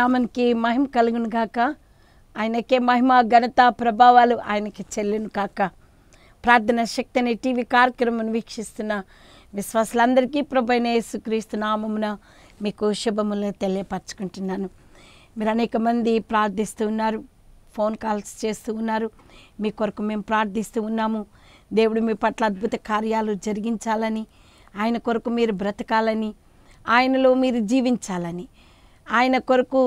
నామనికి మహిమ కలుగును కాక ఆయనకే మహిమ ఘనత ప్రభావాలు ఆయనకి చెల్లును కాక ప్రార్థన శక్తిని టీవీ కార్యక్రమం వీక్షిస్తున్న విశ్వాసులందరికీ ప్రభైన యేసుక్రీస్తు నామమున మీకు శుభములను తెలియపరచుకుంటున్నాను మీరు అనేక మంది ప్రార్థిస్తూ ఉన్నారు ఫోన్ కాల్స్ చేస్తూ ఉన్నారు మీ కొరకు మేము ప్రార్థిస్తూ ఉన్నాము దేవుడు మీ పట్ల అద్భుత కార్యాలు జరిగించాలని ఆయన కొరకు మీరు బ్రతకాలని ఆయనలో మీరు జీవించాలని ఆయన కొరకు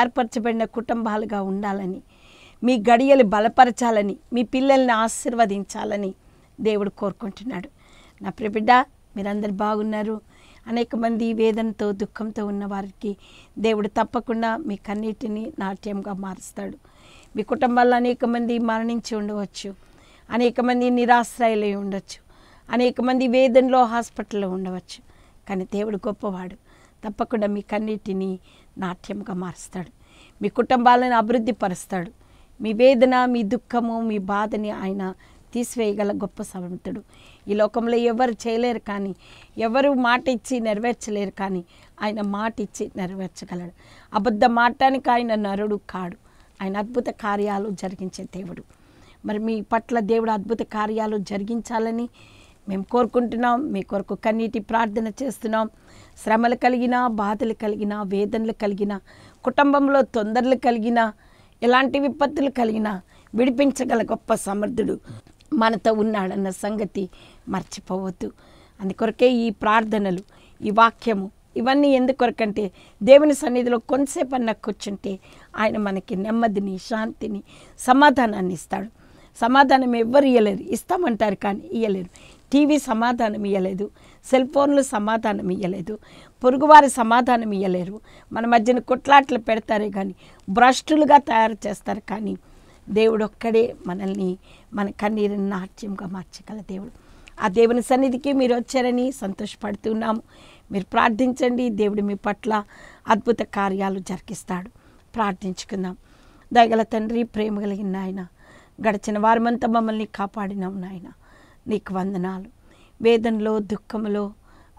ఏర్పరచబడిన కుటుంబాలుగా ఉండాలని మీ గడియలు బలపరచాలని మీ పిల్లల్ని ఆశీర్వదించాలని దేవుడు కోరుకుంటున్నాడు నా ప్రిబిడ్డ మీరందరు బాగున్నారు అనేక మంది వేదనతో దుఃఖంతో ఉన్నవారికి దేవుడు తప్పకుండా మీ కన్నీటిని నాట్యంగా మారుస్తాడు మీ కుటుంబాల్లో అనేక మంది మరణించి ఉండవచ్చు అనేక మంది నిరాశ్రయులై ఉండొచ్చు అనేక మంది వేదనలో హాస్పిటల్లో ఉండవచ్చు కానీ దేవుడు గొప్పవాడు తప్పకుండా మీ కన్నీటిని నాట్యంగా మారుస్తాడు మీ కుటుంబాలను అభివృద్ధి పరుస్తాడు మీ వేదన మీ దుఃఖము మీ బాధని ఆయన తీసివేయగల గొప్ప సమర్థుడు ఈ లోకంలో ఎవరు చేయలేరు కానీ ఎవరు మాట ఇచ్చి నెరవేర్చలేరు కానీ ఆయన మాట ఇచ్చి నెరవేర్చగలడు అబద్ధ మాటానికి ఆయన నరుడు కాడు ఆయన అద్భుత కార్యాలు జరిగించే దేవుడు మరి మీ పట్ల దేవుడు అద్భుత కార్యాలు జరిగించాలని మేము కోరుకుంటున్నాం మీ కొరకు కన్నీటి ప్రార్థన చేస్తున్నాం శ్రమలు కలిగిన బాధలు కలిగిన వేదనలు కలిగిన కుటుంబంలో తొందరలు కలిగిన ఎలాంటి విపత్తులు కలిగినా విడిపించగల గొప్ప సమర్థుడు మనతో ఉన్నాడన్న సంగతి మర్చిపోవద్దు అందుకొరకే ఈ ప్రార్థనలు ఈ వాక్యము ఇవన్నీ ఎందుకొరకంటే దేవుని సన్నిధిలో కొంతసేపు అన్న కూర్చుంటే ఆయన మనకి నెమ్మదిని శాంతిని సమాధానాన్ని ఇస్తాడు సమాధానం ఎవ్వరు ఇవ్వలేరు ఇస్తామంటారు కానీ ఇయ్యలేరు టీవీ సమాధానం ఇవ్వలేదు సెల్ ఫోన్లు సమాధానం ఇవ్వలేదు పొరుగువారు సమాధానం ఇవ్వలేరు మన మధ్యన కొట్లాట్లు పెడతారే కానీ భ్రష్టులుగా తయారు చేస్తారు కానీ దేవుడు ఒక్కడే మనల్ని మన కన్నీరుని నాట్యంగా మార్చగల దేవుడు ఆ దేవుని సన్నిధికి మీరు వచ్చారని సంతోషపడుతున్నాము మీరు ప్రార్థించండి దేవుడు మీ పట్ల అద్భుత కార్యాలు జరిగిస్తాడు ప్రార్థించుకుందాం దయగల తండ్రి ప్రేమ కలిగిన ఆయన గడిచిన వారమంతా మమ్మల్ని కాపాడినాం నాయన నీకు వందనాలు వేదనలో దుఃఖంలో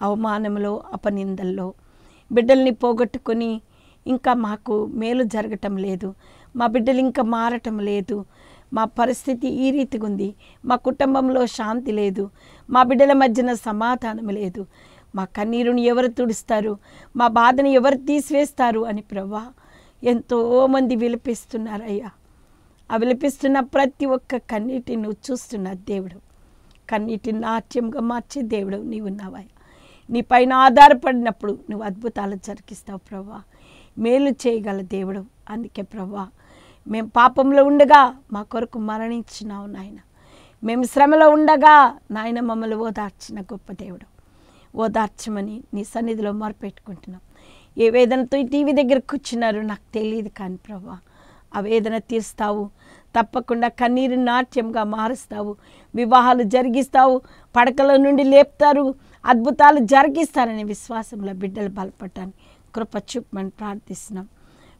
అవమానంలో అపనిందల్లో బిడ్డల్ని పోగొట్టుకొని ఇంకా మాకు మేలు జరగటం లేదు మా బిడ్డలు ఇంకా మారటం లేదు మా పరిస్థితి ఈ రీతిగా ఉంది మా కుటుంబంలో శాంతి లేదు మా బిడ్డల మధ్యన సమాధానం లేదు మా కన్నీరుని ఎవరు తుడుస్తారు మా బాధను ఎవరు తీసివేస్తారు అని ప్రభా ఎంతోమంది విలపిస్తున్నారయ్యా ఆ విలపిస్తున్న ప్రతి ఒక్క కన్నీటిని చూస్తున్న దేవుడు కన్నీటిని నాట్యంగా మార్చి దేవుడు నీవు ఉన్నావయ్యా నీ పైన ఆధారపడినప్పుడు నువ్వు అద్భుతాలు జరిగిస్తావు ప్రభా మేలు చేయగల దేవుడు అందుకే ప్రభా మేము పాపంలో ఉండగా మా కొరకు మరణించినావు నాయన మేము శ్రమలో ఉండగా నాయన మమ్మల్ని ఓదార్చిన గొప్ప దేవుడు ఓదార్చమని నీ సన్నిధిలో మొరపెట్టుకుంటున్నాం ఏ వేదనతో ఈ టీవీ దగ్గర కూర్చున్నారో నాకు తెలియదు కానీ ప్రభా ఆ వేదన తీరుస్తావు తప్పకుండా కన్నీరు నాట్యంగా మారుస్తావు వివాహాలు జరిగిస్తావు పడకల నుండి లేపుతారు అద్భుతాలు జరిగిస్తారనే విశ్వాసంలో బిడ్డలు బలపడ్డాను కృప చూపమని ప్రార్థిస్తున్నాం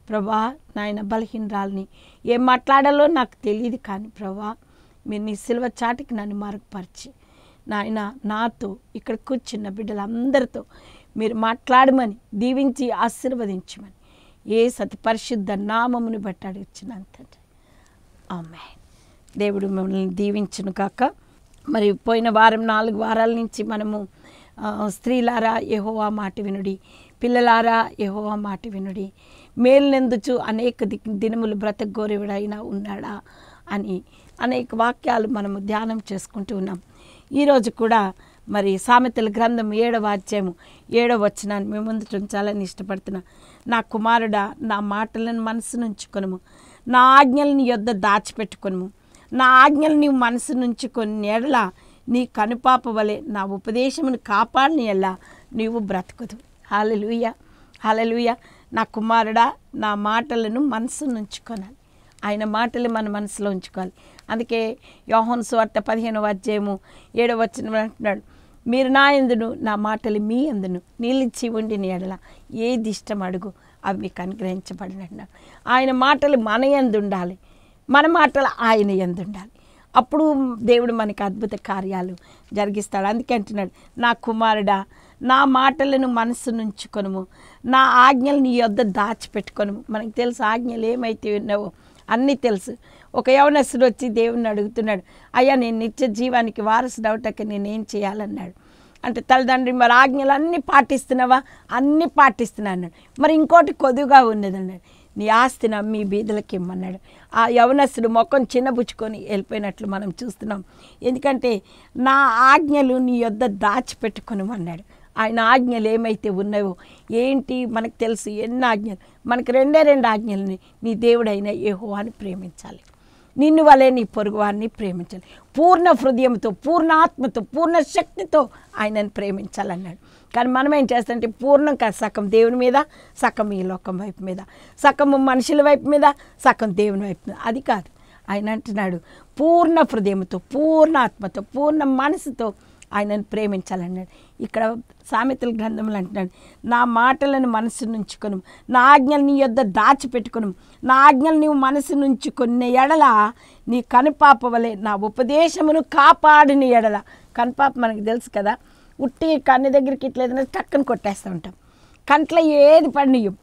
ప్రభా నాయన బలహీనరాలని ఏం మాట్లాడాలో నాకు తెలియదు కానీ ప్రభా మీరు నీ సిల్వ చాటికి నన్ను మరుగుపరిచి నాయన నాతో ఇక్కడ కూర్చున్న బిడ్డలందరితో మీరు మాట్లాడమని దీవించి ఆశీర్వదించమని ఏ సతి పరిశుద్ధ నామమును బట్టి అడుగుచున్నాను అంతటి ఆమె దేవుడు మిమ్మల్ని దీవించును కాక మరి పోయిన వారం నాలుగు వారాల నుంచి మనము స్త్రీలారా యహోవా మాట వినుడి పిల్లలారా యహోవా మాట వినుడి మేల్నెందుచు అనేక ది దినములు బ్రతకగోరేవుడైనా ఉన్నాడా అని అనేక వాక్యాలు మనము ధ్యానం చేసుకుంటూ ఉన్నాం ఈరోజు కూడా మరి సామెతల గ్రంథం ఏడవ అధ్యాయము ఏడవ వచ్చినాన్ని మేము ముందు ఉంచాలని ఇష్టపడుతున్నాం నా కుమారుడా నా మాటలను మనసు నుంచుకొనము నా ఆజ్ఞల్ని యొద్ద దాచిపెట్టుకును నా ఆజ్ఞలు నీ మనసు నుంచి కొన్ని ఎడల నీ కనుపాప వలె నా ఉపదేశమును కాపాడిని ఎలా నీవు బ్రతకదు హలలుయ హలలుయ నా కుమారుడా నా మాటలను మనసు నుంచుకొనాలి ఆయన మాటలు మన మనసులో ఉంచుకోవాలి అందుకే యోహన్ సువార్త పదిహేనవ అధ్యాయము ఏడవ వచ్చిన అంటున్నాడు మీరు నా ఎందును నా మాటలు మీ ఎందును నీళ్ళిచ్చి ఉండి ఎడల ఏది ఇష్టం అడుగు అవి మీకు అనుగ్రహించబడిన ఆయన మాటలు మన ఎందు ఉండాలి మన మాటలు ఆయన ఎందు ఉండాలి అప్పుడు దేవుడు మనకి అద్భుత కార్యాలు జరిగిస్తాడు అందుకే అంటున్నాడు నా కుమారుడా నా మాటలను మనసు నుంచుకొను నా ఆజ్ఞలు నీ యొద్ద దాచిపెట్టుకొను మనకు తెలుసు ఆజ్ఞలు ఏమైతే ఉన్నావో అన్నీ తెలుసు ఒక యవనస్తుడు వచ్చి దేవుణ్ణి అడుగుతున్నాడు అయ్యా నేను నిత్య జీవానికి వారసు డౌటక్క నేనేం చేయాలన్నాడు అంటే తల్లిదండ్రి మరి ఆజ్ఞలు అన్నీ పాటిస్తున్నావా అన్నీ పాటిస్తున్నా అన్నాడు మరి ఇంకోటి కొద్దుగా ఉన్నది అన్నాడు నీ ఆస్తిన మీ బీదలకి ఇమ్మన్నాడు ఆ యవనస్తుడు ముఖం చిన్నబుచ్చుకొని వెళ్ళిపోయినట్లు మనం చూస్తున్నాం ఎందుకంటే నా ఆజ్ఞలు నీ యొద్ద దాచిపెట్టుకునిమన్నాడు ఆయన ఆజ్ఞలు ఏమైతే ఉన్నాయో ఏంటి మనకు తెలుసు ఎన్ని ఆజ్ఞలు మనకు రెండే రెండు ఆజ్ఞలని నీ దేవుడైన ఏహో అని ప్రేమించాలి నిన్ను వలె నీ పొరుగువారిని ప్రేమించాలి పూర్ణ హృదయంతో పూర్ణ ఆత్మతో పూర్ణ శక్తితో ఆయనను ప్రేమించాలన్నాడు కానీ మనం ఏం చేస్తామంటే పూర్ణం కాదు సగం దేవుని మీద సగం ఈ లోకం వైపు మీద సగం మనుషుల వైపు మీద సగం దేవుని వైపు మీద అది కాదు ఆయన అంటున్నాడు పూర్ణ హృదయంతో పూర్ణ ఆత్మతో పూర్ణ మనసుతో ఆయనను ప్రేమించాలన్నాడు ఇక్కడ సామెతల గ్రంథములు అంటున్నాడు నా మాటలను మనసు నుంచుకొను నా ఆజ్ఞలు నీ యొద్ద దాచిపెట్టుకును నా ఆజ్ఞలు నీవు మనసు నుంచి కొన్ని ఎడల నీ కనుపాప నా ఉపదేశమును కాపాడిన ఎడల కనుపాప మనకు తెలుసు కదా ఉట్టి కన్ను దగ్గరికి ఇట్లా ఏదైనా టక్కని కొట్టేస్తూ ఉంటాం కంట్లో ఏది పండియం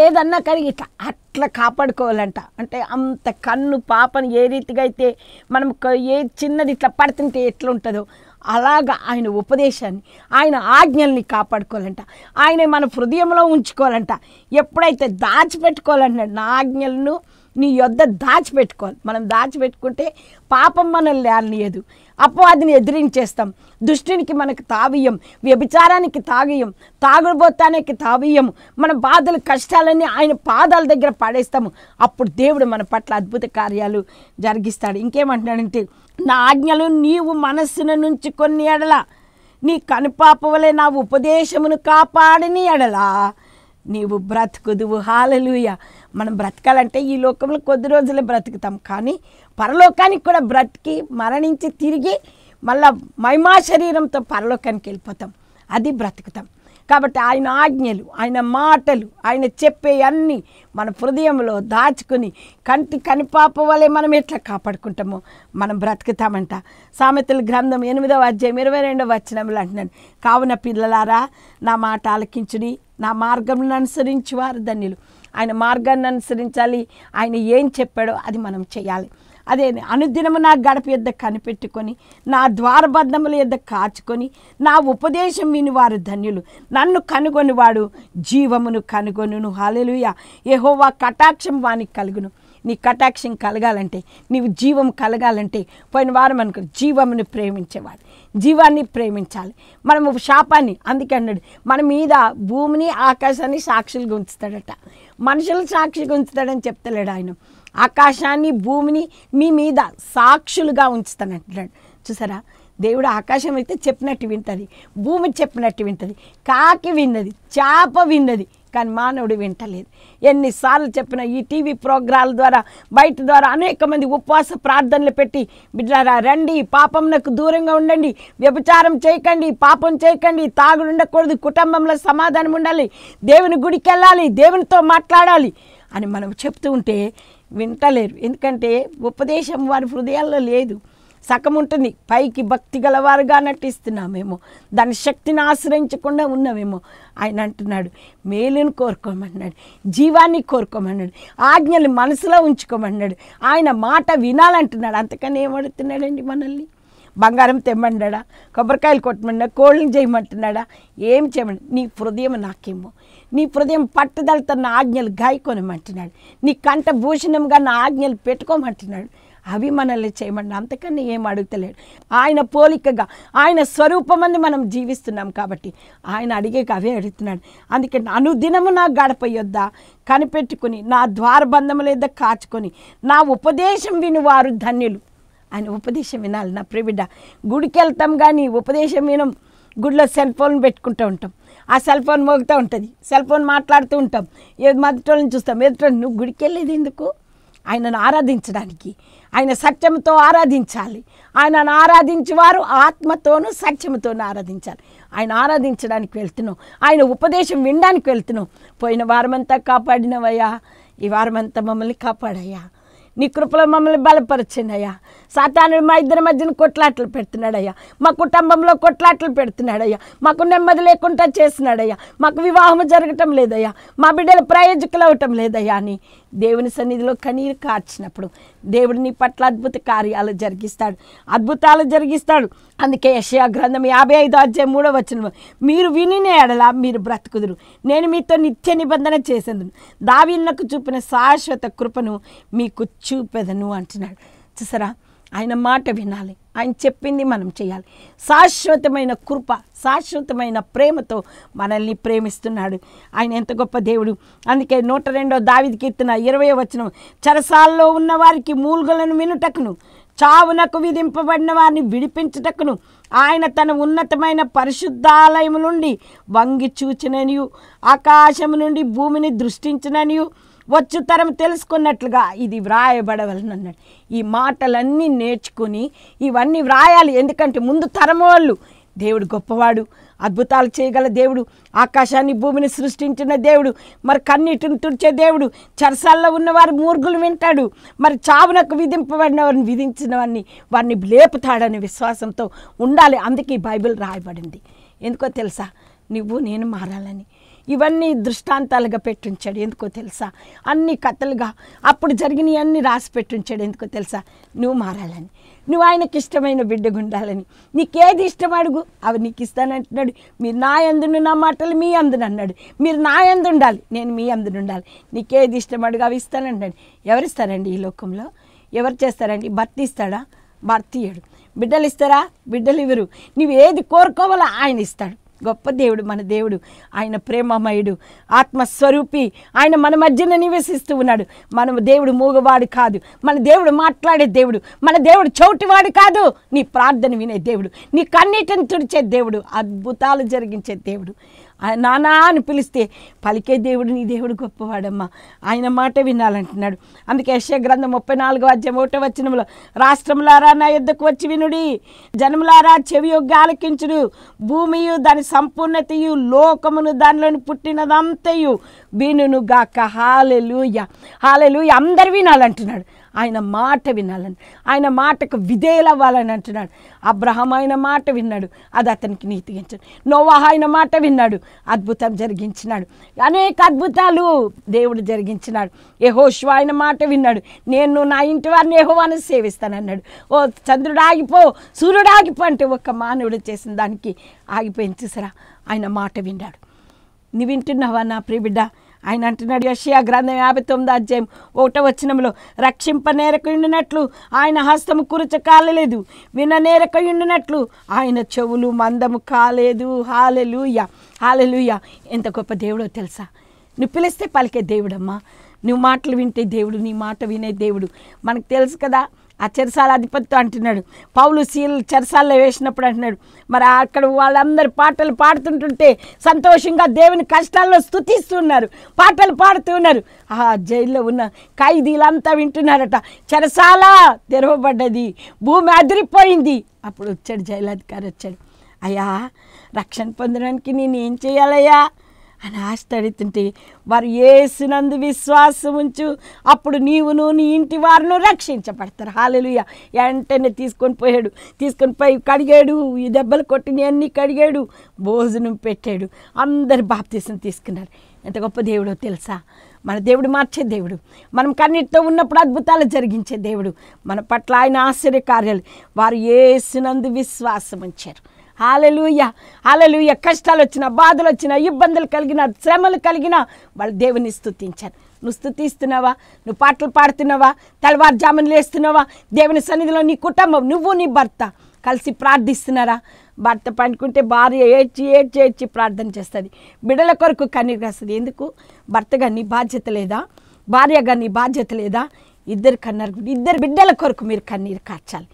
ఏదన్నా కానీ ఇట్లా అట్లా కాపాడుకోవాలంట అంటే అంత కన్ను పాపను ఏ రీతిగా అయితే మనం ఏ చిన్నది ఇట్లా పడుతుంటే ఎట్లా ఉంటుందో అలాగ ఆయన ఉపదేశాన్ని ఆయన ఆజ్ఞల్ని కాపాడుకోవాలంట ఆయన మన హృదయంలో ఉంచుకోవాలంట ఎప్పుడైతే దాచిపెట్టుకోవాలంట నా ఆజ్ఞలను నీ యొద్ద దాచిపెట్టుకోవాలి మనం దాచిపెట్టుకుంటే పాపం మనల్ని లేనియదు అపవాదిని ఎదిరించేస్తాం దుష్టినికి మనకు తావియం వ్యభిచారానికి తాగియం తాగుడుబోతానికి తావియం మన బాధలు కష్టాలన్నీ ఆయన పాదాల దగ్గర పడేస్తాము అప్పుడు దేవుడు మన పట్ల అద్భుత కార్యాలు జరిగిస్తాడు ఇంకేమంటున్నాడంటే నా ఆజ్ఞలు నీవు మనస్సును నుంచి కొన్ని ఎడల నీ కనుపాపవలే నా ఉపదేశమును కాపాడని ఎడలా నీవు బ్రతుకుదువు హాలలుయ మనం బ్రతకాలంటే ఈ లోకంలో కొద్ది రోజులే బ్రతుకుతాం కానీ పరలోకానికి కూడా బ్రతికి మరణించి తిరిగి మళ్ళా మైమా శరీరంతో పరలోకానికి వెళ్ళిపోతాం అది బ్రతుకుతాం కాబట్టి ఆయన ఆజ్ఞలు ఆయన మాటలు ఆయన చెప్పే అన్నీ మన హృదయంలో దాచుకుని కంటి కనిపాప వలె మనం ఎట్లా కాపాడుకుంటామో మనం బ్రతుకుతామంట సామెతల గ్రంథం ఎనిమిదవ అధ్యాయం ఇరవై రెండవ వచ్చినములు అంటున్నాను కావున పిల్లలారా నా మాట ఆలకించుడి నా మార్గంను అనుసరించి వారు ధన్యులు ఆయన మార్గాన్ని అనుసరించాలి ఆయన ఏం చెప్పాడో అది మనం చేయాలి అదే అనుదినము నా గడప యొద్ద కనిపెట్టుకొని నా ద్వారబద్ధముల యొద్ద కాచుకొని నా ఉపదేశం వినివారు ధన్యులు నన్ను కనుగొనివాడు జీవమును కనుగొను హాలెలుయ వా కటాక్షం వానికి కలుగును నీ కటాక్షం కలగాలంటే నీవు జీవం కలగాలంటే పోయిన వారం అనుకో జీవమును ప్రేమించేవాడు జీవాన్ని ప్రేమించాలి మనం శాపాన్ని అందుకే అన్నాడు మన మీద భూమిని ఆకాశాన్ని సాక్షులుగా ఉంచుతాడట మనుషులు సాక్షిగా ఉంచుతాడని చెప్తలేడు ఆయన ఆకాశాన్ని భూమిని మీ మీద సాక్షులుగా ఉంచుతాను అంటున్నాడు చూసారా దేవుడు ఆకాశం అయితే చెప్పినట్టు వింటుంది భూమి చెప్పినట్టు వింటుంది కాకి విన్నది చేప విన్నది కానీ మానవుడు వింటలేదు ఎన్నిసార్లు చెప్పిన ఈ టీవీ ప్రోగ్రాల ద్వారా బయట ద్వారా అనేక మంది ఉపవాస ప్రార్థనలు పెట్టి బిడ్డారా రండి పాపంనకు దూరంగా ఉండండి వ్యభిచారం చేయకండి పాపం చేయకండి తాగుడు ఉండకూడదు కుటుంబంలో సమాధానం ఉండాలి దేవుని గుడికి వెళ్ళాలి దేవునితో మాట్లాడాలి అని మనం చెప్తూ ఉంటే వింటలేరు ఎందుకంటే ఉపదేశం వారి హృదయాల్లో లేదు సగం ఉంటుంది పైకి భక్తి గలవారుగా నటిస్తున్నామేమో దాని శక్తిని ఆశ్రయించకుండా ఉన్నామేమో ఆయన అంటున్నాడు మేలును కోరుకోమన్నాడు జీవాన్ని కోరుకోమన్నాడు ఆజ్ఞలు మనసులో ఉంచుకోమన్నాడు ఆయన మాట వినాలంటున్నాడు అంతకని ఏమడుతున్నాడండి మనల్ని బంగారం తెమ్మన్నాడా కొబ్బరికాయలు కొట్టమన్నా కోళ్ళని చేయమంటున్నాడా ఏం చేయమండి నీ హృదయం నాకేమో నీ హృదయం పట్టుదలతో నా ఆజ్ఞలు గాయకొనమంటున్నాడు నీ కంట భూషణంగా నా ఆజ్ఞలు పెట్టుకోమంటున్నాడు అవి మనల్ని చేయమండి అంతకన్నా ఏం అడుగుతలేడు ఆయన పోలికగా ఆయన స్వరూపమని మనం జీవిస్తున్నాం కాబట్టి ఆయన అడిగే అవే అడుగుతున్నాడు అందుకే అనుదినము నా గడపయొద్దా కనిపెట్టుకుని నా ద్వారబంధం లేదా కాచుకొని నా ఉపదేశం వినివారు ధన్యులు ఆయన ఉపదేశం వినాలి నా ప్రివిడ గుడికి వెళ్తాం కానీ ఉపదేశం వినం గుడిలో సెల్ ఫోన్ పెట్టుకుంటూ ఉంటాం ఆ సెల్ ఫోన్ మోగుతూ ఉంటుంది సెల్ ఫోన్ మాట్లాడుతూ ఉంటాం ఏది మొదటోళ్ళని చూస్తాం ఎదుటోళ్ళు నువ్వు గుడికి వెళ్ళేది ఎందుకు ఆయనను ఆరాధించడానికి ఆయన సత్యంతో ఆరాధించాలి ఆయనను ఆరాధించేవారు ఆత్మతోనూ సత్యంతోనూ ఆరాధించాలి ఆయన ఆరాధించడానికి వెళ్తున్నాం ఆయన ఉపదేశం వినడానికి వెళ్తున్నాం పోయిన వారమంతా కాపాడినవయ్యా ఈ వారమంతా మమ్మల్ని కాపాడయ్యా నీ కృపలో మమ్మల్ని బలపరిచినయ్యా సాతానుడు మా ఇద్దరి మధ్యన కొట్లాటలు పెడుతున్నాడయ్యా మా కుటుంబంలో కొట్లాటలు పెడుతున్నాడయ్యా మాకు నెమ్మది లేకుండా చేసినాడయ్యా మాకు వివాహం జరగటం లేదయ్యా మా బిడ్డలు ప్రయోజకులు అవటం లేదయ్యా అని దేవుని సన్నిధిలో కనీరు కార్చినప్పుడు దేవుడు నీ పట్ల అద్భుత కార్యాలు జరిగిస్తాడు అద్భుతాలు జరిగిస్తాడు అందుకే యశయా గ్రంథం యాభై ఐదు అధ్యాయ మూడో వచ్చిన మీరు వినినే ఎడల మీరు బ్రతుకుదురు నేను మీతో నిత్య నిబంధన చేసేందు దావిన్నకు చూపిన శాశ్వత కృపను మీకు చూపెదను అంటున్నాడు చూసారా ఆయన మాట వినాలి ఆయన చెప్పింది మనం చేయాలి శాశ్వతమైన కృప శాశ్వతమైన ప్రేమతో మనల్ని ప్రేమిస్తున్నాడు ఆయన ఎంత గొప్ప దేవుడు అందుకే నూట రెండో దావిది కీర్తన ఇరవై వచనం చరసాల్లో ఉన్న వారికి వినుటకును చావునకు విధింపబడిన వారిని విడిపించుటకును ఆయన తన ఉన్నతమైన పరిశుద్ధాలయము నుండి వంగి చూచిననియు ఆకాశము నుండి భూమిని దృష్టించిననియు వచ్చు తరం తెలుసుకున్నట్లుగా ఇది వ్రాయబడవలనన్నాడు ఈ మాటలన్నీ నేర్చుకుని ఇవన్నీ వ్రాయాలి ఎందుకంటే ముందు తరం వాళ్ళు దేవుడు గొప్పవాడు అద్భుతాలు చేయగల దేవుడు ఆకాశాన్ని భూమిని సృష్టించిన దేవుడు మరి కన్నీటిని తుడిచే దేవుడు చరసాల్లో ఉన్నవారు మూర్గులు వింటాడు మరి చావునకు విధింపబడిన వారిని విధించిన వారిని వారిని లేపుతాడనే విశ్వాసంతో ఉండాలి అందుకే బైబిల్ రాయబడింది ఎందుకో తెలుసా నువ్వు నేను మారాలని ఇవన్నీ దృష్టాంతాలుగా పెట్టుంచాడు ఎందుకో తెలుసా అన్ని కథలుగా అప్పుడు అన్నీ రాసి పెట్టుంచాడు ఎందుకో తెలుసా నువ్వు మారాలని నువ్వు ఆయనకి ఇష్టమైన బిడ్డగా ఉండాలని నీకేది ఇష్టం అడుగు అవి నీకు ఇస్తానంటున్నాడు మీరు నా ఎందును నా మాటలు మీ అందును అన్నాడు మీరు నా ఎందు ఉండాలి నేను మీ అందును ఉండాలి నీకేది ఇష్టం అడుగు అవి ఎవరు ఎవరిస్తారండి ఈ లోకంలో ఎవరు చేస్తారండి భర్త ఇస్తాడా భర్త ఇయ్యడు బిడ్డలు ఇస్తారా బిడ్డలు ఇవ్వరు నువ్వు ఏది కోరుకోవాలో ఆయన ఇస్తాడు గొప్ప దేవుడు మన దేవుడు ఆయన ప్రేమమయుడు ఆత్మస్వరూపి ఆయన మన మధ్యన నివసిస్తూ ఉన్నాడు మన దేవుడు మూగవాడు కాదు మన దేవుడు మాట్లాడే దేవుడు మన దేవుడు చౌటివాడు కాదు నీ ప్రార్థన వినే దేవుడు నీ కన్నీటిని తుడిచే దేవుడు అద్భుతాలు జరిగించే దేవుడు నానా అని పిలిస్తే పలికే దేవుడు నీ దేవుడు గొప్పవాడమ్మా ఆయన మాట వినాలంటున్నాడు అందుకే యశ గ్రంథం ముప్పై నాలుగు అధ్యయం ఒకటో వచ్చినంలో రాష్ట్రములారా నా యుద్ధకు వచ్చి వినుడి జనములారా చెవి యొక్క ఆలకించుడు భూమియు దాని సంపూర్ణతయు లోకమును దానిలోని పుట్టినదంతయు వినుగాక హాలెలుయ హాలెలుయ అందరు వినాలంటున్నాడు ఆయన మాట వినాలని ఆయన మాటకు విధేలవ్వాలని అంటున్నాడు అబ్రహం ఆయన మాట విన్నాడు అది అతనికి నీతిగించాడు నోవాహ ఆయన మాట విన్నాడు అద్భుతం జరిగించినాడు అనేక అద్భుతాలు దేవుడు జరిగించినాడు యహోష్వ ఆయన మాట విన్నాడు నేను నా ఇంటి వారిని యహోవాను సేవిస్తానన్నాడు ఓ చంద్రుడు ఆగిపో సూర్యుడు ఆగిపో అంటే ఒక మానవుడు చేసిన దానికి ఆగిపోయింది చూసారా ఆయన మాట విన్నాడు నీ వింటున్నావా నా ప్రియబిడ్డ ఆయన అంటున్నాడు యషియా గ్రంథం యాభై తొమ్మిది అధ్యాయం ఒకటో రక్షింప రక్షింపనేరకుండినట్లు ఆయన హస్తము కురచ కాలలేదు విననేరకుండినట్లు ఆయన చెవులు మందము కాలేదు హాలెలుయ హాలెలుయ ఎంత గొప్ప దేవుడో తెలుసా నువ్వు పిలిస్తే పలికే దేవుడమ్మా నువ్వు మాటలు వింటే దేవుడు నీ మాట వినే దేవుడు మనకు తెలుసు కదా ఆ చెరసాల అధిపతితో అంటున్నాడు పౌలు సీల్ చెరసాల్లో వేసినప్పుడు అంటున్నాడు మరి అక్కడ వాళ్ళందరి పాటలు పాడుతుంటుంటే సంతోషంగా దేవుని కష్టాల్లో స్థుతిస్తున్నారు పాటలు పాడుతూ ఉన్నారు ఆ జైల్లో ఉన్న ఖైదీలంతా వింటున్నారట చెరసాల తెరవబడ్డది భూమి అదిరిపోయింది అప్పుడు వచ్చాడు జైలాధికారి వచ్చాడు అయ్యా రక్షణ పొందడానికి నేను ఏం చేయాలయ్యా అని ఆశతడుతుంటే వారు ఏసునందు విశ్వాసం ఉంచు అప్పుడు నీవును నీ ఇంటి వారిను రక్షించబడతారు హాలెలుయ వెంటనే తీసుకొని పోయాడు తీసుకొని పోయి కడిగాడు ఈ దెబ్బలు కొట్టినవి అన్నీ కడిగాడు భోజనం పెట్టాడు అందరు బాప్తీసం తీసుకున్నారు ఎంత గొప్ప దేవుడో తెలుసా మన దేవుడు మార్చే దేవుడు మనం కన్నిటితో ఉన్నప్పుడు అద్భుతాలు జరిగించే దేవుడు మన పట్ల ఆయన ఆశ్చర్యకార్యాలు వారు ఏసునందు విశ్వాసం ఉంచారు హాలలుయ హాలలుయ కష్టాలు వచ్చిన బాధలు వచ్చిన ఇబ్బందులు కలిగిన శ్రమలు కలిగిన వాళ్ళు దేవుని స్థుతించారు నువ్వు స్థుతిస్తున్నావా నువ్వు పాటలు పాడుతున్నావా తెల్లవారుజామును లేస్తున్నావా దేవుని సన్నిధిలో నీ కుటుంబం నువ్వు నీ భర్త కలిసి ప్రార్థిస్తున్నారా భర్త పండుకుంటే భార్య ఏడ్చి ఏడ్చి ఏడ్చి ప్రార్థన చేస్తుంది బిడ్డల కొరకు కన్నీరు రాస్తుంది ఎందుకు భర్తగా నీ బాధ్యత లేదా భార్యగా నీ బాధ్యత లేదా ఇద్దరు కన్నారు ఇద్దరు బిడ్డల కొరకు మీరు కన్నీరు కార్చాలి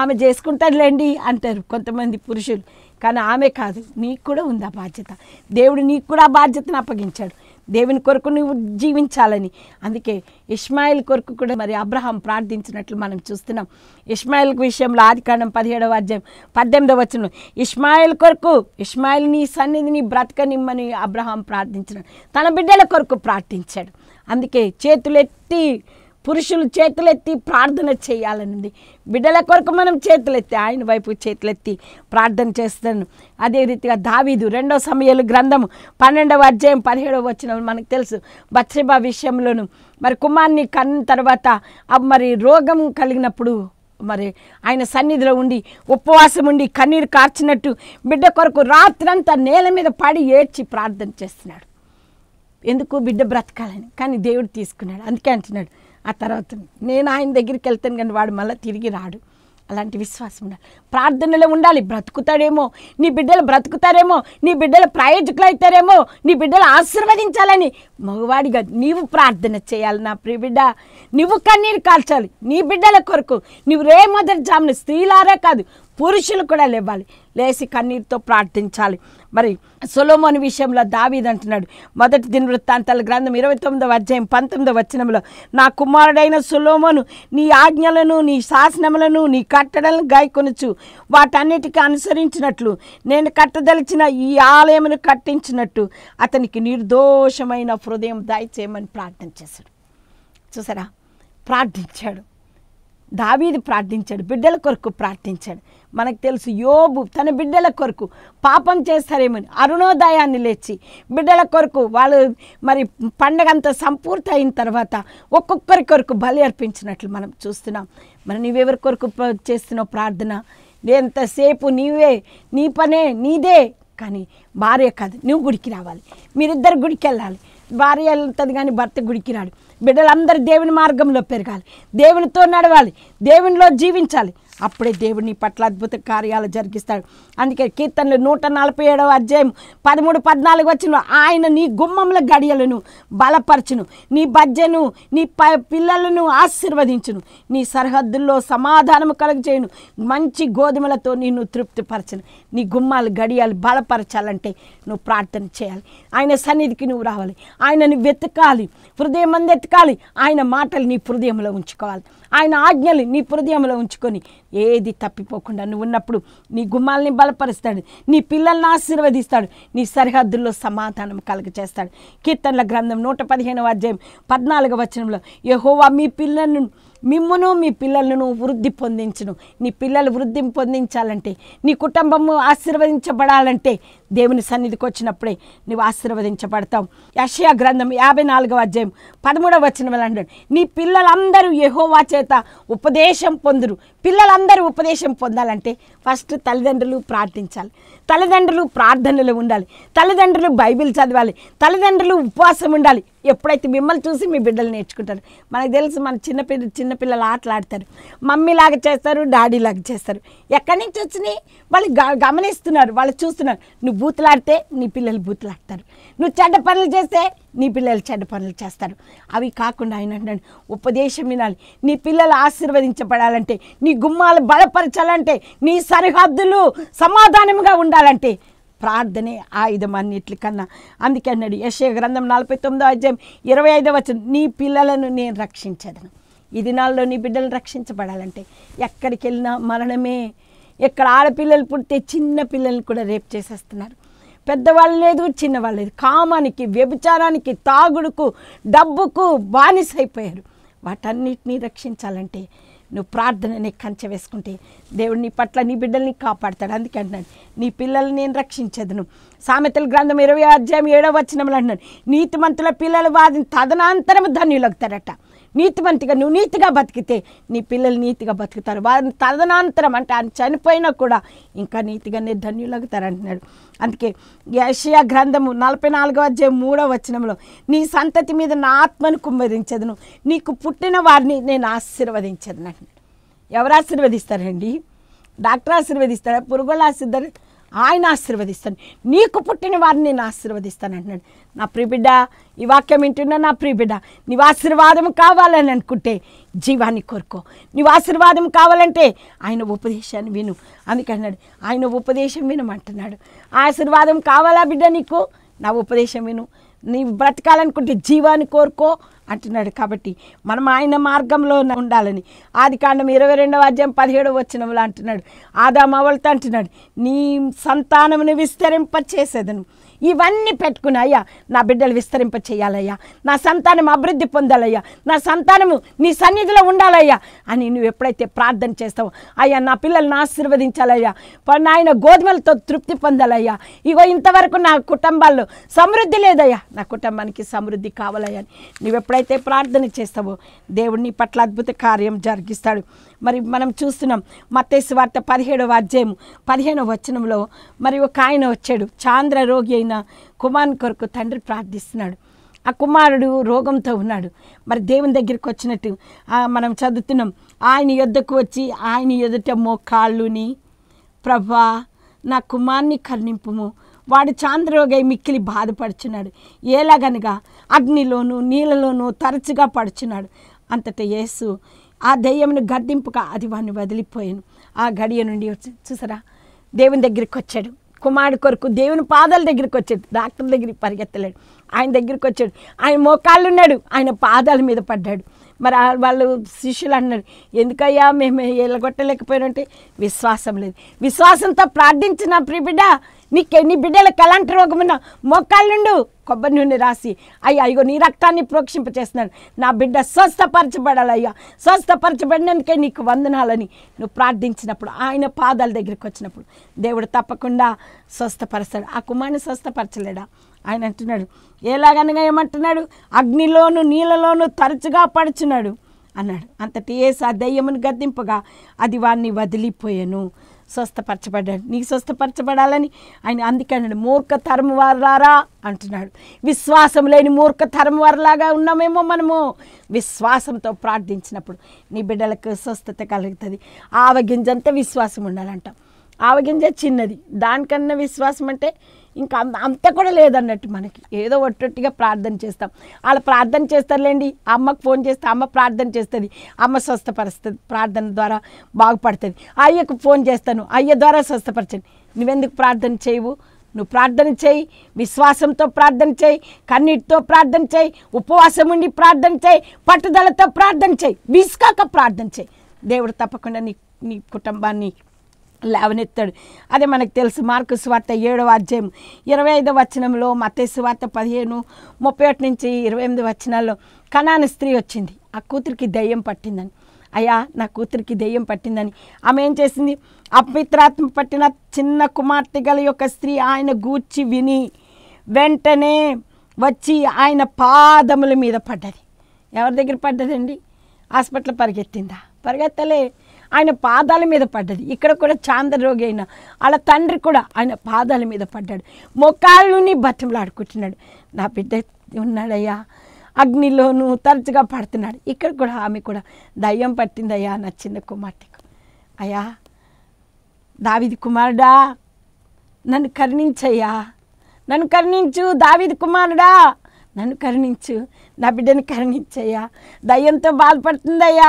ఆమె చేసుకుంటారులేండి అంటారు కొంతమంది పురుషులు కానీ ఆమె కాదు నీకు కూడా ఉంది ఆ బాధ్యత దేవుడు నీకు కూడా ఆ బాధ్యతను అప్పగించాడు దేవుని కొరకు నువ్వు జీవించాలని అందుకే ఇస్మాయిల్ కొరకు కూడా మరి అబ్రహాం ప్రార్థించినట్లు మనం చూస్తున్నాం ఇస్మాయిల్ విషయంలో ఆది కాండం పదిహేడవ అధ్యాయం పద్దెనిమిదవ వచ్చిన ఇస్మాయిల్ కొరకు ఇస్మాయిల్ నీ సన్నిధిని బ్రతకనిమ్మని అబ్రహాం ప్రార్థించినాడు తన బిడ్డల కొరకు ప్రార్థించాడు అందుకే చేతులెత్తి పురుషులు చేతులెత్తి ప్రార్థన చేయాలనింది బిడ్డల కొరకు మనం చేతులెత్తి ఆయన వైపు చేతులెత్తి ప్రార్థన చేస్తాను అదే రీతిగా దావీదు రెండో సమయాలు గ్రంథము పన్నెండవ అధ్యాయం పదిహేడవ వచ్చిన మనకు తెలుసు బత్సబా విషయంలోను మరి కుమార్ని కన్న తర్వాత మరి రోగం కలిగినప్పుడు మరి ఆయన సన్నిధిలో ఉండి ఉపవాసం ఉండి కన్నీరు కార్చినట్టు బిడ్డ కొరకు రాత్రంతా నేల మీద పడి ఏడ్చి ప్రార్థన చేస్తున్నాడు ఎందుకు బిడ్డ బ్రతకాలని కానీ దేవుడు తీసుకున్నాడు అందుకే అంటున్నాడు ఆ తర్వాత నేను ఆయన దగ్గరికి వెళ్తాను కానీ వాడు మళ్ళీ తిరిగి రాడు అలాంటి విశ్వాసం ఉండాలి ప్రార్థనలో ఉండాలి బ్రతుకుతాడేమో నీ బిడ్డలు బ్రతుకుతారేమో నీ బిడ్డలు ప్రయోజకులు అవుతారేమో నీ బిడ్డలు ఆశీర్వదించాలని మగవాడిగా నీవు ప్రార్థన చేయాలి నా ప్రియ బిడ్డ నువ్వు కన్నీరు కాల్చాలి నీ బిడ్డల కొరకు నువ్వు రే మొదటి జామున స్త్రీలారా కాదు పురుషులు కూడా లేవాలి లేచి కన్నీటితో ప్రార్థించాలి మరి సొలోమోని విషయంలో దావీద్ అంటున్నాడు మొదటి దిన వృత్తాంతాల గ్రంథం ఇరవై తొమ్మిదవ అధ్యాయం పంతొమ్మిదవ వచనంలో నా కుమారుడైన సులోమోను నీ ఆజ్ఞలను నీ శాసనములను నీ కట్టడలను గాయకొనుచు వాటన్నిటికీ అనుసరించినట్లు నేను కట్టదలిచిన ఈ ఆలయమును కట్టించినట్టు అతనికి నిర్దోషమైన హృదయం దయచేయమని ప్రార్థన చేశాడు చూసారా ప్రార్థించాడు దావీది ప్రార్థించాడు బిడ్డల కొరకు ప్రార్థించాడు మనకు తెలుసు యోబు తన బిడ్డల కొరకు పాపం చేస్తారేమని అరుణోదయాన్ని లేచి బిడ్డల కొరకు వాళ్ళు మరి పండగంతా సంపూర్తి అయిన తర్వాత ఒక్కొక్కరి కొరకు బలి అర్పించినట్లు మనం చూస్తున్నాం మరి నువ్వెవరి కొరకు చేస్తున్నావు ప్రార్థన ఎంతసేపు నీవే నీ పనే నీదే కానీ భార్య కాదు నువ్వు గుడికి రావాలి మీరిద్దరు గుడికి వెళ్ళాలి భార్య వెళ్తుంది కానీ భర్త గుడికి రాడు బిడ్డలందరూ దేవుని మార్గంలో పెరగాలి దేవునితో నడవాలి దేవునిలో జీవించాలి అప్పుడే దేవుడు నీ పట్ల అద్భుత కార్యాలు జరిగిస్తాడు అందుకే కీర్తనలు నూట నలభై ఏడవ అధ్యాయం పదమూడు పద్నాలుగు వచ్చిన ఆయన నీ గుమ్మముల గడియలను బలపరచును నీ బజ్జను నీ ప పిల్లలను ఆశీర్వదించును నీ సరిహద్దుల్లో సమాధానము కలుగజేయును మంచి గోధుమలతో నిన్ను తృప్తిపరచను నీ గుమ్మాలు గడియాలు బలపరచాలంటే నువ్వు ప్రార్థన చేయాలి ఆయన సన్నిధికి నువ్వు రావాలి ఆయనని వెతకాలి హృదయం వెతకాలి ఆయన మాటలు నీ హృదయంలో ఉంచుకోవాలి ఆయన ఆజ్ఞలు నీ హృదయంలో ఉంచుకొని ఏది తప్పిపోకుండా నువ్వు ఉన్నప్పుడు నీ గుమ్మాలని బలపరుస్తాడు నీ పిల్లల్ని ఆశీర్వదిస్తాడు నీ సరిహద్దుల్లో సమాధానం కలుగ చేస్తాడు కీర్తనల గ్రంథం నూట పదిహేనవ అధ్యాయం పద్నాలుగవ వచనంలో యహోవా మీ పిల్లలను మిమ్మును మీ పిల్లలను వృద్ధి పొందించును నీ పిల్లలు వృద్ధి పొందించాలంటే నీ కుటుంబము ఆశీర్వదించబడాలంటే దేవుని సన్నిధికి వచ్చినప్పుడే నువ్వు ఆశీర్వదించబడతావు యషయా గ్రంథం యాభై నాలుగవ అధ్యాయం పదమూడవ వచ్చిన వాళ్ళు నీ పిల్లలందరూ యహోవా చేత ఉపదేశం పొందురు పిల్లలందరూ ఉపదేశం పొందాలంటే ఫస్ట్ తల్లిదండ్రులు ప్రార్థించాలి తల్లిదండ్రులు ప్రార్థనలు ఉండాలి తల్లిదండ్రులు బైబిల్ చదవాలి తల్లిదండ్రులు ఉపవాసం ఉండాలి ఎప్పుడైతే మిమ్మల్ని చూసి మీ బిడ్డలు నేర్చుకుంటారు మనకు తెలుసు మన చిన్నపిల్ల చిన్నపిల్లలు ఆటలాడతారు మమ్మీలాగా చేస్తారు డాడీలాగా చేస్తారు ఎక్కడి నుంచి వచ్చినాయి వాళ్ళు గమనిస్తున్నారు వాళ్ళు చూస్తున్నారు నువ్వు బూతులాడితే నీ పిల్లలు బూతులాడతారు నువ్వు చెడ్డ పనులు చేస్తే నీ పిల్లలు చెడ్డ పనులు చేస్తారు అవి కాకుండా ఆయన అంటాడు ఉపదేశం వినాలి నీ పిల్లలు ఆశీర్వదించబడాలంటే నీ గుమ్మాలు బలపరచాలంటే నీ సరిహద్దులు సమాధానంగా ఉండాలంటే ప్రార్థనే ఆయుధం అన్నిటికన్నా అందుకే అన్నాడు యశయ గ్రంథం నలభై తొమ్మిదో అధ్యాయం ఇరవై ఐదవ వచ్చిన నీ పిల్లలను నేను రక్షించదను ఈ దినాల్లో నీ బిడ్డలు రక్షించబడాలంటే ఎక్కడికి వెళ్ళినా మరణమే ఎక్కడ ఆడపిల్లలు పుడితే చిన్న పిల్లల్ని కూడా రేపు చేసేస్తున్నారు పెద్దవాళ్ళు లేదు చిన్నవాళ్ళు లేదు కామానికి వ్యభిచారానికి తాగుడుకు డబ్బుకు బానిసైపోయారు వాటన్నిటినీ రక్షించాలంటే నువ్వు ప్రార్థన కంచె వేసుకుంటే దేవుడు నీ పట్ల నీ బిడ్డల్ని కాపాడతాడు అందుకంటున్నాడు నీ పిల్లల్ని నేను రక్షించదును సామెతల గ్రంథం ఇరవై అధ్యాయం ఏడవ వచనంలో అంటున్నాడు నీతిమంతుల పిల్లలు వాదిని తదనంతరం ధన్యులగుతారట నీతిమంతిగా నువ్వు నీతిగా బతికితే నీ పిల్లలు నీతిగా బతుకుతారు వారిని తదనంతరం అంటే ఆయన చనిపోయినా కూడా ఇంకా నీతిగానే ధన్యులగుతారు అంటున్నాడు అందుకే యషయా గ్రంథము నలభై నాలుగో అధ్యాయం మూడో వచనంలో నీ సంతతి మీద నా ఆత్మను కుమ్మరించదును నీకు పుట్టిన వారిని నేను ఆశీర్వదించదును అంటున్నాడు ఎవరు ఆశీర్వదిస్తారండి డాక్టర్ ఆశీర్వదిస్తారా పురుగుల ఆశీర్వది ఆయన ఆశీర్వదిస్తాను నీకు పుట్టిన వారిని నేను ఆశీర్వదిస్తాను అంటున్నాడు నా ప్రియబిడ్డ ఈ వాక్యం వింటున్న నా ప్రియబిడ్డ నీవు ఆశీర్వాదం కావాలని అనుకుంటే జీవాన్ని కోరుకో నీవు ఆశీర్వాదం కావాలంటే ఆయన ఉపదేశాన్ని విను అందుకన్నాడు ఆయన ఉపదేశం వినమంటున్నాడు ఆశీర్వాదం కావాలా బిడ్డ నీకు నా ఉపదేశం విను నీవు బ్రతకాలనుకుంటే జీవాన్ని కోరుకో అంటున్నాడు కాబట్టి మనం ఆయన మార్గంలో ఉండాలని ఆది కాండం ఇరవై రెండవ అధ్యాయం పదిహేడవ వచ్చినములు అంటున్నాడు ఆదామవలతో అంటున్నాడు నీ సంతానమును విస్తరింప చేసేదను ఇవన్నీ పెట్టుకుని అయ్యా నా బిడ్డలు విస్తరింప చేయాలయ్యా నా సంతానం అభివృద్ధి పొందాలయ్యా నా సంతానము నీ సన్నిధిలో ఉండాలయ్యా అని నువ్వు ఎప్పుడైతే ప్రార్థన చేస్తావో అయ్యా నా పిల్లల్ని ఆశీర్వదించాలయ్యా నాయన గోధుమలతో తృప్తి పొందాలయ్యా ఇగో ఇంతవరకు నా కుటుంబాల్లో సమృద్ధి లేదయ్యా నా కుటుంబానికి సమృద్ధి కావాలయ్యా అని నువ్వు ఎప్పుడైతే ప్రార్థన చేస్తావో దేవుడిని పట్ల అద్భుత కార్యం జరిగిస్తాడు మరి మనం చూస్తున్నాం మత్తేసు వార్త పదిహేడవ అధ్యాయం పదిహేనవ వచనంలో మరి ఒక ఆయన వచ్చాడు చాంద్ర రోగి అయిన కుమార్ కొరకు తండ్రి ప్రార్థిస్తున్నాడు ఆ కుమారుడు రోగంతో ఉన్నాడు మరి దేవుని దగ్గరికి వచ్చినట్టు మనం చదువుతున్నాం ఆయన యుద్ధకు వచ్చి ఆయన ఎదుట మోకాళ్ళుని ప్రభా నా కుమార్ని కరుణింపుము వాడు చాంద్రరోగై మిక్కిలి బాధపడుచున్నాడు ఎలాగనగా అగ్నిలోను నీళ్ళలోనూ తరచుగా పడుచున్నాడు అంతటా యేసు ఆ దయ్యమును గర్దింపుక అది వాడిని వదిలిపోయాను ఆ గడియ నుండి వచ్చి చూసారా దేవుని దగ్గరికి వచ్చాడు కుమారుడు కొరకు దేవుని పాదాల దగ్గరికి వచ్చాడు డాక్టర్ దగ్గరికి పరిగెత్తలేడు ఆయన దగ్గరికి వచ్చాడు ఆయన మోకాళ్ళు ఉన్నాడు ఆయన పాదాల మీద పడ్డాడు మరి వాళ్ళు శిష్యులు అన్నారు ఎందుకయ్యా మేము ఎలగొట్టలేకపోయినంటే విశ్వాసం లేదు విశ్వాసంతో ప్రార్థించిన ప్రిబిడ్డ నీకెన్ని బిడ్డలకు ఎలాంటి రోగమున్నా మోకాళ్ళుండు కొబ్బరి నూనె రాసి అయ్యా ఇగో నీ రక్తాన్ని ప్రోక్షింపచేస్తున్నాను నా బిడ్డ స్వస్థపరచబడాలి అయ్యా స్వస్థపరచబడినందుకే నీకు వందనాలని నువ్వు ప్రార్థించినప్పుడు ఆయన పాదాల దగ్గరికి వచ్చినప్పుడు దేవుడు తప్పకుండా స్వస్థపరుస్తాడు ఆ కుమారుని స్వస్థపరచలేడా ఆయన అంటున్నాడు ఎలాగనగా ఏమంటున్నాడు అగ్నిలోను నీళ్ళలోను తరచుగా పడుచున్నాడు అన్నాడు అంతటి ఏసా దయ్యమును గద్దింపగా అది వాణ్ణి వదిలిపోయాను స్వస్థపరచబడ్డాడు నీకు స్వస్థపరచబడాలని ఆయన అందుకన్నాడు మూర్ఖ తరం వారులారా అంటున్నాడు విశ్వాసం లేని మూర్ఖ తరం వారిలాగా ఉన్నామేమో మనము విశ్వాసంతో ప్రార్థించినప్పుడు నీ బిడ్డలకు స్వస్థత కలుగుతుంది ఆవగింజంత విశ్వాసం ఉండాలంటాం ఆవగింజ చిన్నది దానికన్నా విశ్వాసం అంటే ఇంకా అంత కూడా లేదన్నట్టు మనకి ఏదో ఒట్టొట్టిగా ప్రార్థన చేస్తాం వాళ్ళు ప్రార్థన చేస్తారులేండి అమ్మకు ఫోన్ చేస్తే అమ్మ ప్రార్థన చేస్తుంది అమ్మ స్వస్థపరుస్తుంది ప్రార్థన ద్వారా బాగుపడుతుంది అయ్యకు ఫోన్ చేస్తాను అయ్య ద్వారా స్వస్థపరచండి నువ్వెందుకు ప్రార్థన చేయవు నువ్వు ప్రార్థన చేయి విశ్వాసంతో ప్రార్థన చేయి కన్నీటితో ప్రార్థన చేయి ఉపవాసం ఉండి ప్రార్థన చేయి పట్టుదలతో ప్రార్థన చేయి విసుకాక ప్రార్థన చేయి దేవుడు తప్పకుండా నీ నీ కుటుంబాన్ని లేవనెత్తాడు అదే మనకు తెలుసు మార్కు స్వార్త ఏడవ అధ్యాయం ఇరవై ఐదవ వచనంలో మతే స్వార్త పదిహేను ముప్పై ఒకటి నుంచి ఇరవై ఎనిమిది వచనాల్లో కణాన స్త్రీ వచ్చింది ఆ కూతురికి దయ్యం పట్టిందని అయ్యా నా కూతురికి దెయ్యం పట్టిందని ఆమె ఏం చేసింది అపిత్రాత్మ పట్టిన చిన్న కుమార్తె గల యొక్క స్త్రీ ఆయన గూర్చి విని వెంటనే వచ్చి ఆయన పాదముల మీద పడ్డది ఎవరి దగ్గర పడ్డదండి హాస్పిటల్ పరిగెత్తిందా పరిగెత్తలే ఆయన పాదాల మీద పడ్డది ఇక్కడ కూడా చాంద్రరోగి అయిన వాళ్ళ తండ్రి కూడా ఆయన పాదాల మీద పడ్డాడు మొక్కాళ్ళుని ఆడుకుంటున్నాడు నా బిడ్డ ఉన్నాడయ్యా అగ్నిలోనూ తరచుగా పడుతున్నాడు ఇక్కడ కూడా ఆమె కూడా దయ్యం పట్టిందయ్యా నా చిన్న కుమార్తెకు అయ్యా దావిది కుమారుడా నన్ను కరుణించయ్యా నన్ను కరుణించు దావిది కుమారుడా నన్ను కరుణించు నా బిడ్డను కరుణించయ్యా దయ్యంతో బాధపడుతుందయ్యా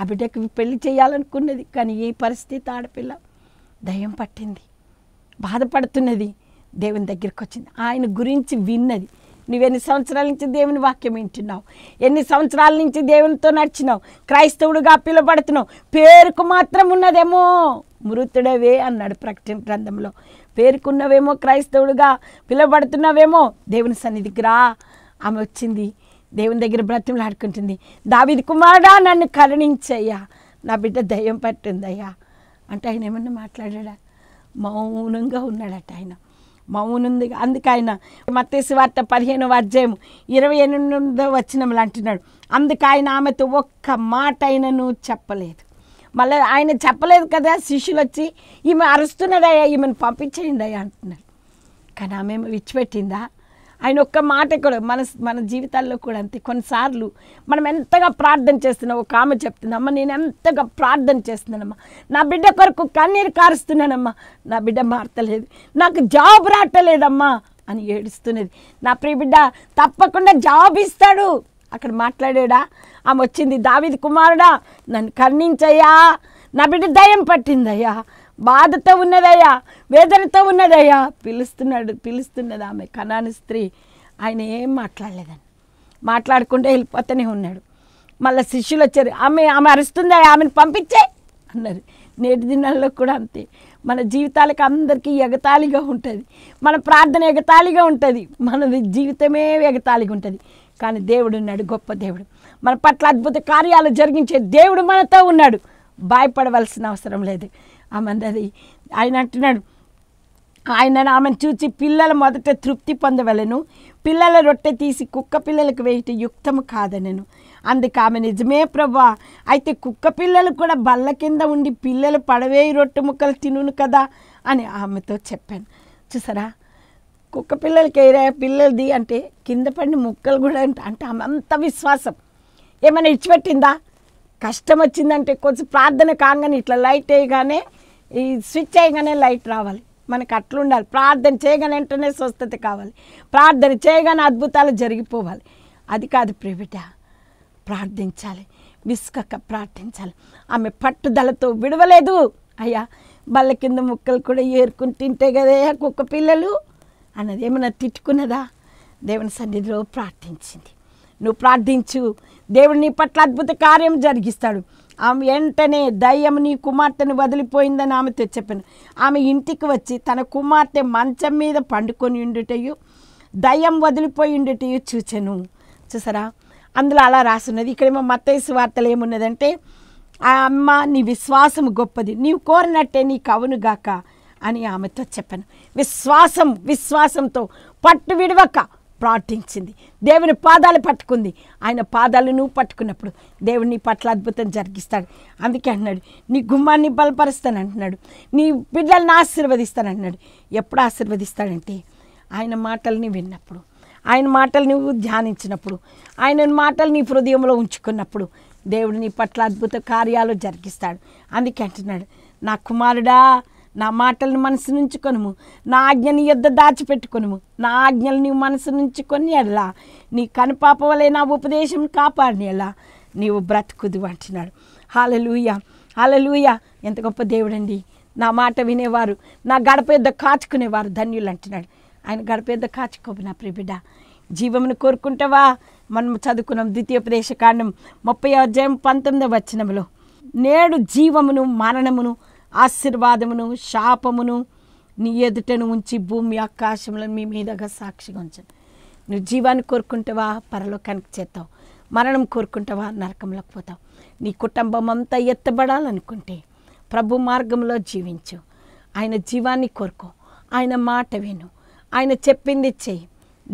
ఆ బిడ్డకి పెళ్లి చేయాలనుకున్నది కానీ ఈ పరిస్థితి ఆడపిల్ల దయ్యం పట్టింది బాధపడుతున్నది దేవుని దగ్గరికి వచ్చింది ఆయన గురించి విన్నది నువ్వు ఎన్ని సంవత్సరాల నుంచి దేవుని వాక్యం వింటున్నావు ఎన్ని సంవత్సరాల నుంచి దేవునితో నడిచినావు క్రైస్తవుడుగా పిలబడుతున్నావు పేరుకు మాత్రం ఉన్నదేమో మృతుడవే అన్నాడు ప్రకటన గ్రంథంలో పేరుకున్నవేమో క్రైస్తవుడుగా పిలబడుతున్నావేమో దేవుని సన్నిధికి రా ఆమె వచ్చింది దేవుని దగ్గర బ్రతిమలాడుకుంటుంది దావిది కుమారుడా నన్ను కరుణించయ్యా నా బిడ్డ దయ్యం పట్టిందయ్యా అంటే ఆయన ఏమన్నా మాట్లాడా మౌనంగా ఉన్నాడట ఆయన మౌనుంది అందుకే ఆయన మత్స్సు వార్త పదిహేను అధ్యాయం ఇరవై ఎనిమిదో వచ్చినములు అంటున్నాడు అందుకే ఆయన ఆమెతో ఒక్క మాట అయినను చెప్పలేదు మళ్ళీ ఆయన చెప్పలేదు కదా శిష్యులు వచ్చి ఈమె అరుస్తున్నదయ్యా ఈమెను పంపించేయండి అయ్యా అంటున్నాడు కానీ ఆమె విచ్చిపెట్టిందా ఆయన ఒక్క మాట కూడా మన మన జీవితాల్లో కూడా అంతే కొన్నిసార్లు మనం ఎంతగా ప్రార్థన చేస్తున్నావు ఒక ఆమె చెప్తుందమ్మా నేను ఎంతగా ప్రార్థన చేస్తున్నానమ్మా నా బిడ్డ కొరకు కన్నీరు కారుస్తున్నానమ్మా నా బిడ్డ మారతలేదు నాకు జాబ్ రావటలేదమ్మా అని ఏడుస్తున్నది నా ప్రియ బిడ్డ తప్పకుండా జాబ్ ఇస్తాడు అక్కడ మాట్లాడాడా ఆమె వచ్చింది దావిది కుమారుడా నన్ను కర్ణించయ్యా నా బిడ్డ దయం పట్టిందయ్యా బాధతో ఉన్నదయ్యా వేదనతో ఉన్నదయ్యా పిలుస్తున్నాడు పిలుస్తున్నది ఆమె కనాని స్త్రీ ఆయన ఏం మాట్లాడలేదని మాట్లాడుకుంటే వెళ్ళిపోతూనే ఉన్నాడు మళ్ళీ శిష్యులు వచ్చారు ఆమె ఆమె అరుస్తుందా ఆమెను పంపించే అన్నారు నేటి దినాల్లో కూడా అంతే మన జీవితాలకు అందరికీ ఎగతాళిగా ఉంటుంది మన ప్రార్థన ఎగతాళిగా ఉంటుంది మన జీవితమే ఎగతాళిగా ఉంటుంది కానీ దేవుడు ఉన్నాడు గొప్ప దేవుడు మన పట్ల అద్భుత కార్యాలు జరిగించే దేవుడు మనతో ఉన్నాడు భయపడవలసిన అవసరం లేదు ఆమెది ఆయన అంటున్నాడు ఆయన ఆమెను చూచి పిల్లల మొదట తృప్తి పొందవలను పిల్లల రొట్టె తీసి కుక్క పిల్లలకు వేయటం యుక్తము కాదనను అందుకు ఆమె నిజమే ప్రభా అయితే కుక్క పిల్లలు కూడా బల్ల కింద ఉండి పిల్లలు పడవే రొట్టె ముక్కలు తినును కదా అని ఆమెతో చెప్పాను చూసారా కుక్క పిల్లలకి ఏరా పిల్లలది అంటే కింద పడిన ముక్కలు కూడా అంటే అంటే ఆమె అంత విశ్వాసం ఏమైనా ఇచ్చిపెట్టిందా కష్టం వచ్చిందంటే కొంచెం ప్రార్థన కాగానే ఇట్లా లైట్ వేయగానే ఈ స్విచ్ వేయగానే లైట్ రావాలి మనకు ఉండాలి ప్రార్థన చేయగానే వెంటనే స్వస్థత కావాలి ప్రార్థన చేయగానే అద్భుతాలు జరిగిపోవాలి అది కాదు ప్రియబిడ్డ ప్రార్థించాలి విసుకక ప్రార్థించాలి ఆమె పట్టుదలతో విడవలేదు అయ్యా బల్ల కింద ముక్కలు కూడా ఏరుకుని తింటే కదా కుక్క పిల్లలు అన్నది ఏమైనా తిట్టుకున్నదా దేవుని సన్నిధిలో ప్రార్థించింది నువ్వు ప్రార్థించు దేవుడు నీ పట్ల అద్భుత కార్యం జరిగిస్తాడు ఆమె వెంటనే దయ్యం నీ కుమార్తెను వదిలిపోయిందని ఆమె తెచ్చెప్పాను ఆమె ఇంటికి వచ్చి తన కుమార్తె మంచం మీద పండుకొని ఉండుటయు దయ్యం వదిలిపోయి ఉండుటయు చూచెను చూసారా అందులో అలా రాసున్నది ఇక్కడేమో మత్తయసు వార్తలు ఏమున్నదంటే ఆ అమ్మ నీ విశ్వాసం గొప్పది నీవు కోరినట్టే నీకు అవునుగాక అని ఆమెతో చెప్పాను విశ్వాసం విశ్వాసంతో పట్టు విడవక ప్రార్థించింది దేవుని పాదాలు పట్టుకుంది ఆయన పాదాలు నువ్వు పట్టుకున్నప్పుడు దేవుని నీ పట్ల అద్భుతం జరిగిస్తాడు అందుకే అంటున్నాడు నీ గుమ్మాన్ని బలపరుస్తాను అంటున్నాడు నీ బిడ్డలను ఆశీర్వదిస్తాను అంటున్నాడు ఎప్పుడు ఆశీర్వదిస్తాడంటే ఆయన మాటల్ని విన్నప్పుడు ఆయన మాటలు నువ్వు ధ్యానించినప్పుడు ఆయన మాటలు నీ హృదయంలో ఉంచుకున్నప్పుడు దేవుడు నీ పట్ల అద్భుత కార్యాలు జరిగిస్తాడు అందుకే అంటున్నాడు నా కుమారుడా నా మాటలను మనసు నుంచి కొనుము నా ఆజ్ఞని యుద్ధ దాచిపెట్టుకొనుము నా ఆజ్ఞలు నీవు మనసు నుంచుకొని ఎలా నీ కనుపాప వలె నా ఉపదేశం కాపాడిని ఎలా నీవు బ్రతుకుదు అంటున్నాడు హాలలుయ హాలలుయ ఎంత గొప్ప దేవుడండి నా మాట వినేవారు నా గడప యుద్ధ కాచుకునేవారు ధన్యులు అంటున్నాడు ఆయన గడప యుద్ధ కాచుకోవు నా ప్రిబిడ్డ జీవమును కోరుకుంటావా మనం చదువుకున్నాం ద్వితీయోపదేశ కాండం ముప్పై అధ్యాయం పంతొమ్మిదవ వచనంలో నేడు జీవమును మరణమును ఆశీర్వాదమును శాపమును నీ ఎదుటను ఉంచి భూమి ఆకాశంలో మీ మీదగా సాక్షిగా ఉంచండి నువ్వు జీవాన్ని కోరుకుంటావా పరలోకానికి చేస్తావు మరణం కోరుకుంటావా నరకంలోకి పోతావు నీ కుటుంబం అంతా ఎత్తబడాలనుకుంటే ప్రభు మార్గంలో జీవించు ఆయన జీవాన్ని కోరుకో ఆయన మాట విను ఆయన చెప్పింది చేయి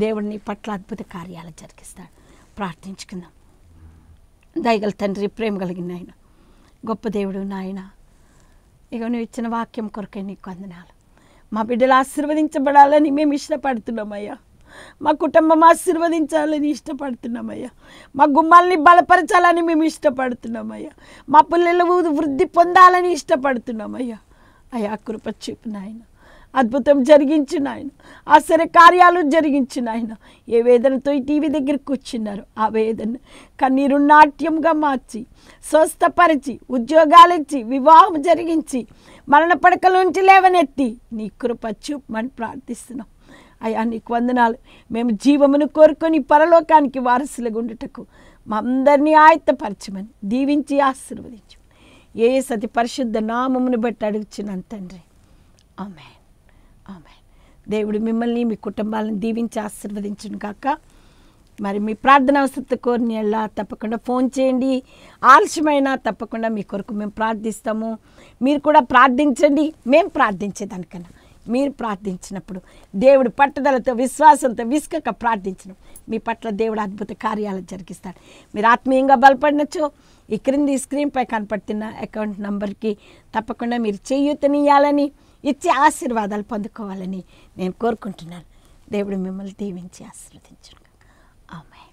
దేవుడు నీ పట్ల అద్భుత కార్యాలు జరిగిస్తాడు ప్రార్థించుకుందాం దయగల తండ్రి ప్రేమ కలిగిన ఆయన గొప్ప దేవుడు నాయన ఇక నువ్వు ఇచ్చిన వాక్యం కొరకే నీకు వందనాలు మా బిడ్డలు ఆశీర్వదించబడాలని మేము ఇష్టపడుతున్నామయ్యా మా కుటుంబం ఆశీర్వదించాలని ఇష్టపడుతున్నామయ్యా మా గుమ్మాలని బలపరచాలని మేము ఇష్టపడుతున్నామయ్యా మా పిల్లలు వృద్ధి పొందాలని ఇష్టపడుతున్నామయ్యా అయ్యా కృప చూపు నాయనా అద్భుతం జరిగించిన ఆయన ఆశ్చర్య కార్యాలు జరిగించిన ఆయన ఏ వేదనతో ఈ టీవీ దగ్గరికి వచ్చినారు ఆ వేదన కన్నీరు నాట్యంగా మార్చి స్వస్థపరిచి ఉద్యోగాలు ఇచ్చి వివాహం జరిగించి మరణ పడకల నుంచి లేవనెత్తి నీ కృప చూపమని ప్రార్థిస్తున్నాం అయ్యా నీకు వందనాలు మేము జీవమును కోరుకొని పరలోకానికి వారసులుగా ఉండటకు మా అందరినీ ఆయత్తపరచమని దీవించి ఆశీర్వదించు ఏ సతి పరిశుద్ధ నామమును బట్టి అడుగుచున్నాను తండ్రి ఆమె దేవుడు మిమ్మల్ని మీ కుటుంబాలను దీవించి ఆశీర్వదించను కాక మరి మీ ప్రార్థన అవసరత ఎలా తప్పకుండా ఫోన్ చేయండి ఆలస్యమైనా తప్పకుండా మీ కొరకు మేము ప్రార్థిస్తాము మీరు కూడా ప్రార్థించండి మేము ప్రార్థించేదానికన్నా మీరు ప్రార్థించినప్పుడు దేవుడు పట్టుదలతో విశ్వాసంతో విసుకక ప్రార్థించడం మీ పట్ల దేవుడు అద్భుత కార్యాలు జరిగిస్తాడు మీరు ఆత్మీయంగా బలపడినచ్చు ఈ క్రింది స్క్రీన్పై కనపడుతున్న అకౌంట్ నంబర్కి తప్పకుండా మీరు చేయూతనియాలని ఇచ్చే ఆశీర్వాదాలు పొందుకోవాలని నేను కోరుకుంటున్నాను దేవుడు మిమ్మల్ని దీవించి ఆశీర్వదించను ఆమె